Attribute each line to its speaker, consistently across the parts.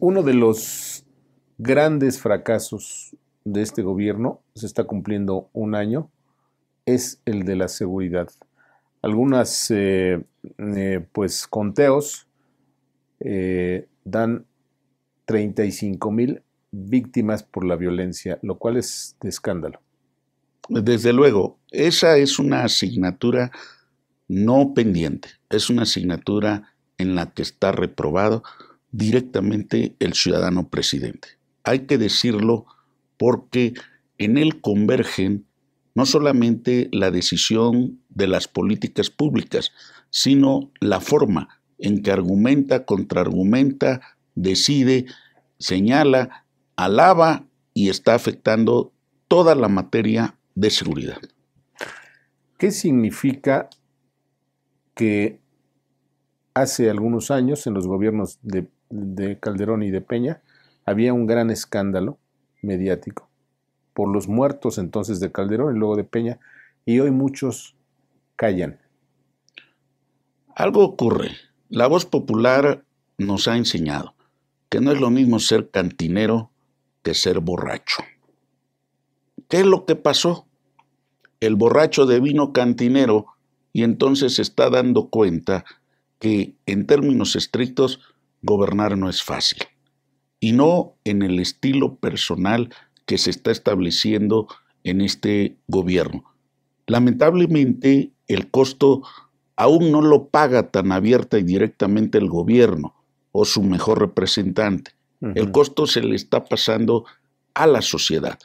Speaker 1: uno de los grandes fracasos de este gobierno, se está cumpliendo un año, es el de la seguridad. Algunas, eh, eh, pues, conteos eh, dan 35 mil víctimas por la violencia, lo cual es de escándalo. Desde luego, esa es una asignatura
Speaker 2: no pendiente, es una asignatura en la que está reprobado directamente el ciudadano presidente. Hay que decirlo porque en él convergen no solamente la decisión de las políticas públicas, sino la forma en que argumenta, contraargumenta, decide, señala, alaba y está afectando
Speaker 1: toda la materia de seguridad. ¿Qué significa que hace algunos años en los gobiernos de de Calderón y de Peña, había un gran escándalo mediático por los muertos entonces de Calderón y luego de Peña, y hoy muchos callan. Algo ocurre. La voz popular nos ha
Speaker 2: enseñado que no es lo mismo ser cantinero que ser borracho. ¿Qué es lo que pasó? El borracho de vino cantinero y entonces se está dando cuenta que en términos estrictos gobernar no es fácil. Y no en el estilo personal que se está estableciendo en este gobierno. Lamentablemente, el costo aún no lo paga tan abierta y directamente el gobierno o su mejor representante. El costo se le está pasando a la sociedad.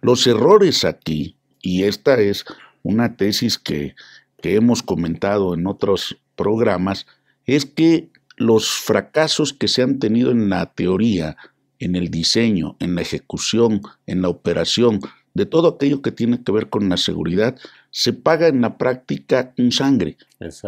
Speaker 2: Los errores aquí, y esta es una tesis que, que hemos comentado en otros programas, es que los fracasos que se han tenido en la teoría, en el diseño, en la ejecución, en la operación, de todo aquello que tiene que ver con la seguridad, se paga en la práctica con sangre.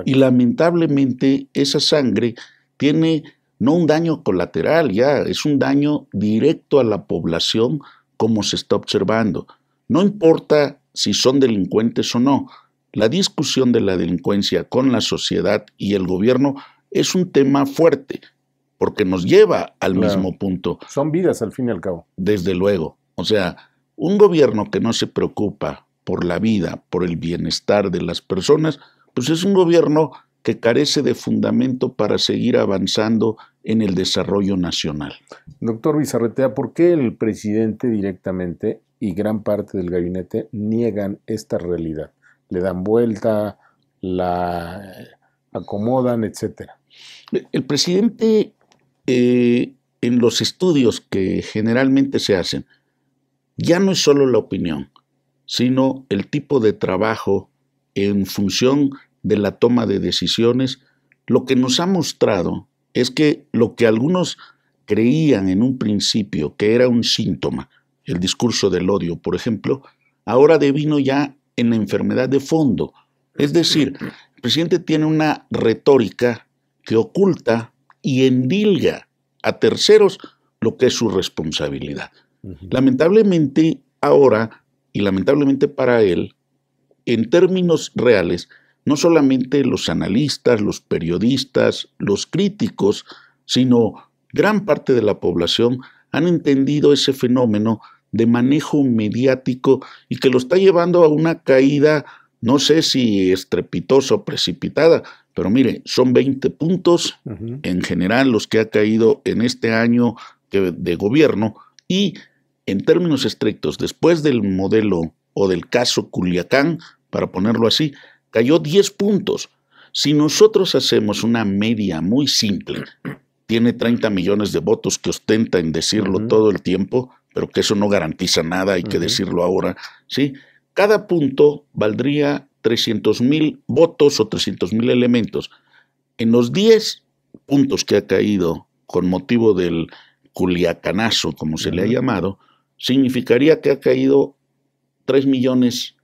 Speaker 2: Y lamentablemente esa sangre tiene no un daño colateral, ya es un daño directo a la población como se está observando. No importa si son delincuentes o no, la discusión de la delincuencia con la sociedad y el gobierno es un tema fuerte, porque nos lleva al mismo punto. Son vidas al fin y al cabo. Desde luego. O sea, un gobierno que no se preocupa por la vida, por el bienestar de las personas, pues es un gobierno que carece de fundamento para seguir avanzando en el desarrollo nacional.
Speaker 1: Doctor Bizarretea, ¿por qué el presidente directamente y gran parte del gabinete niegan esta realidad? Le dan vuelta, la acomodan, etcétera. El presidente,
Speaker 2: eh, en los estudios que generalmente se hacen, ya no es solo la opinión, sino el tipo de trabajo en función de la toma de decisiones. Lo que nos ha mostrado es que lo que algunos creían en un principio que era un síntoma, el discurso del odio, por ejemplo, ahora devino ya en la enfermedad de fondo. Es decir, el presidente tiene una retórica que oculta y endilga a terceros lo que es su responsabilidad. Lamentablemente ahora, y lamentablemente para él, en términos reales, no solamente los analistas, los periodistas, los críticos, sino gran parte de la población han entendido ese fenómeno de manejo mediático y que lo está llevando a una caída, no sé si estrepitosa o precipitada, pero mire, son 20 puntos en general los que ha caído en este año de, gobierno y en términos estrictos, después del modelo o del caso Culiacán, para ponerlo así, cayó 10 puntos. Si nosotros hacemos una media muy simple, tiene 30 millones de votos que ostenta en decirlo todo el tiempo, pero que eso no garantiza nada, hay que decirlo ahora, ¿sí? Cada punto valdría 300.000 votos o 300.000 elementos. En los 10 puntos que ha caído con motivo del culiacanazo, como se le ha llamado, significaría que ha caído 3 millones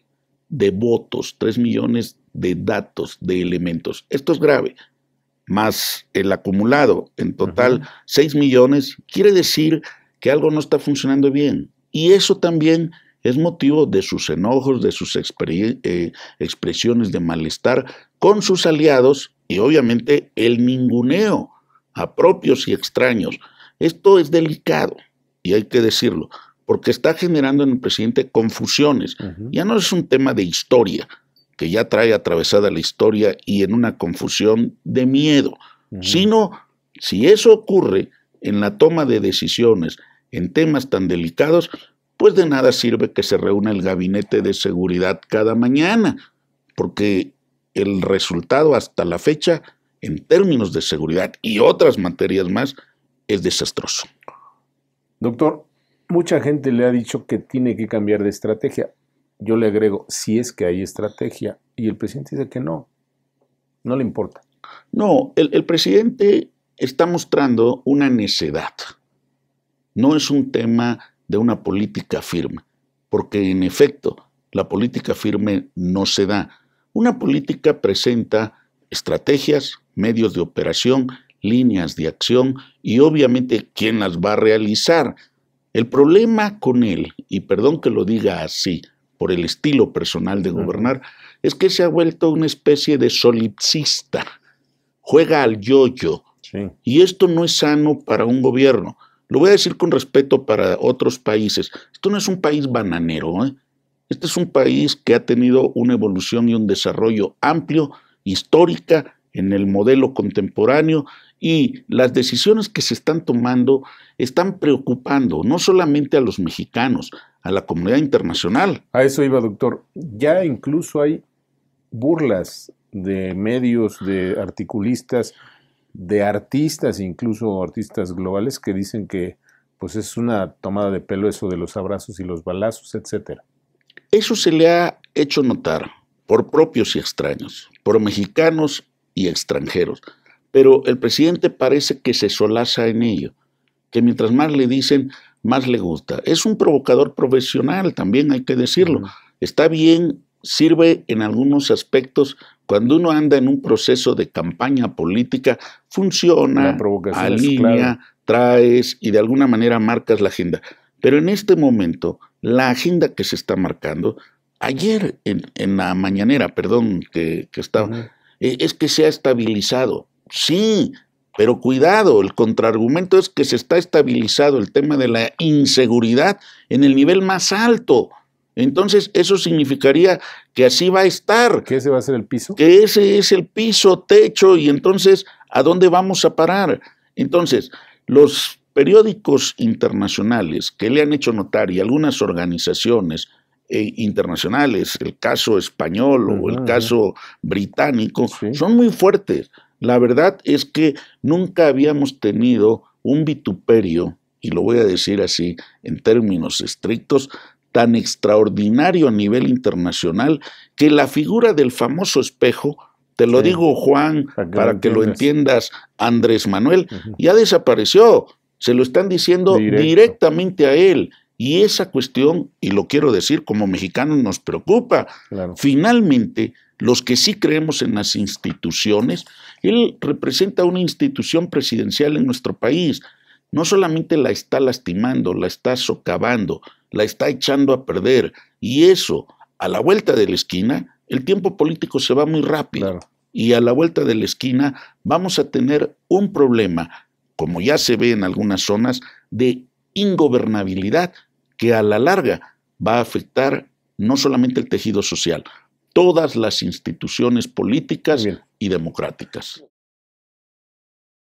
Speaker 2: de votos, 3 millones de datos, de elementos. Esto es grave, más el acumulado, en total 6 millones, quiere decir que algo no está funcionando bien. Y eso también es motivo de sus enojos, de sus eh, expresiones de malestar con sus aliados y obviamente el ninguneo a propios y extraños. Esto es delicado y hay que decirlo, porque está generando en el presidente confusiones. Ya no es un tema de historia, que ya trae atravesada la historia y en una confusión de miedo, sino si eso ocurre en la toma de decisiones en temas tan delicados, pues de nada sirve que se reúna el gabinete de seguridad cada mañana, porque el resultado hasta la fecha, en términos de seguridad y otras materias más, es desastroso.
Speaker 1: Doctor, mucha gente le ha dicho que tiene que cambiar de estrategia. Yo le agrego, si es que hay estrategia, y el presidente dice que no, no le importa.
Speaker 2: No, el, el presidente
Speaker 1: está mostrando
Speaker 2: una necedad. No es un tema de una política firme, porque en efecto la política firme no se da. Una política presenta estrategias, medios de operación, líneas de acción y obviamente quién las va a realizar. El problema con él, y perdón que lo diga así, por el estilo personal de gobernar, es que se ha vuelto una especie de solipsista. Juega al yo -yo, Y esto no es sano para un gobierno. Lo voy a decir con respeto para otros países. Esto no es un país bananero. ¿eh? Este es un país que ha tenido una evolución y un desarrollo amplio, histórica, en el modelo contemporáneo y las decisiones que se están tomando están preocupando no solamente a los mexicanos, a la comunidad
Speaker 1: internacional. A eso iba, doctor. Ya incluso hay burlas de medios, de articulistas de artistas, incluso artistas globales, que dicen que pues es una tomada de pelo eso de los abrazos y los balazos, etcétera.
Speaker 2: Eso se le ha hecho notar por propios y extraños, por mexicanos y extranjeros, pero el presidente parece que se solaza en ello, que mientras más le dicen, más le gusta. Es un provocador profesional, también hay que decirlo. Está bien, sirve en algunos aspectos cuando uno anda en un proceso de campaña política, funciona, alinea, traes y de alguna manera marcas la agenda. Pero en este momento, la agenda que se está marcando, ayer en, la mañanera, perdón, que, estaba, e, es que se ha estabilizado. Sí, pero cuidado, el contraargumento es que se está estabilizado el tema de la inseguridad en el nivel más alto. Entonces, eso significaría que así va a estar. Que ese va a ser el piso. Que ese es el piso, techo, y entonces, ¿a dónde vamos a parar? Entonces, los periódicos internacionales que le han hecho notar y algunas organizaciones eh, internacionales, el caso español o el caso británico, son muy fuertes. La verdad es que nunca habíamos tenido un vituperio, y lo voy a decir así en términos estrictos, tan extraordinario a nivel internacional que la figura del famoso espejo, te lo digo Juan, para que, lo, entiendas. Andrés Manuel, ya desapareció, se lo están diciendo directamente a él. Y esa cuestión, y lo quiero decir como mexicano, nos preocupa. Finalmente, los que sí creemos en las instituciones, él representa una institución presidencial en nuestro país. No solamente la está lastimando, la está socavando, la está echando a perder. Y eso, a la vuelta de la esquina, el tiempo político se va muy rápido. Y a la vuelta de la esquina vamos a tener un problema, como ya se ve en algunas zonas, de ingobernabilidad que a la larga va a afectar no solamente el tejido social, todas las instituciones políticas y democráticas.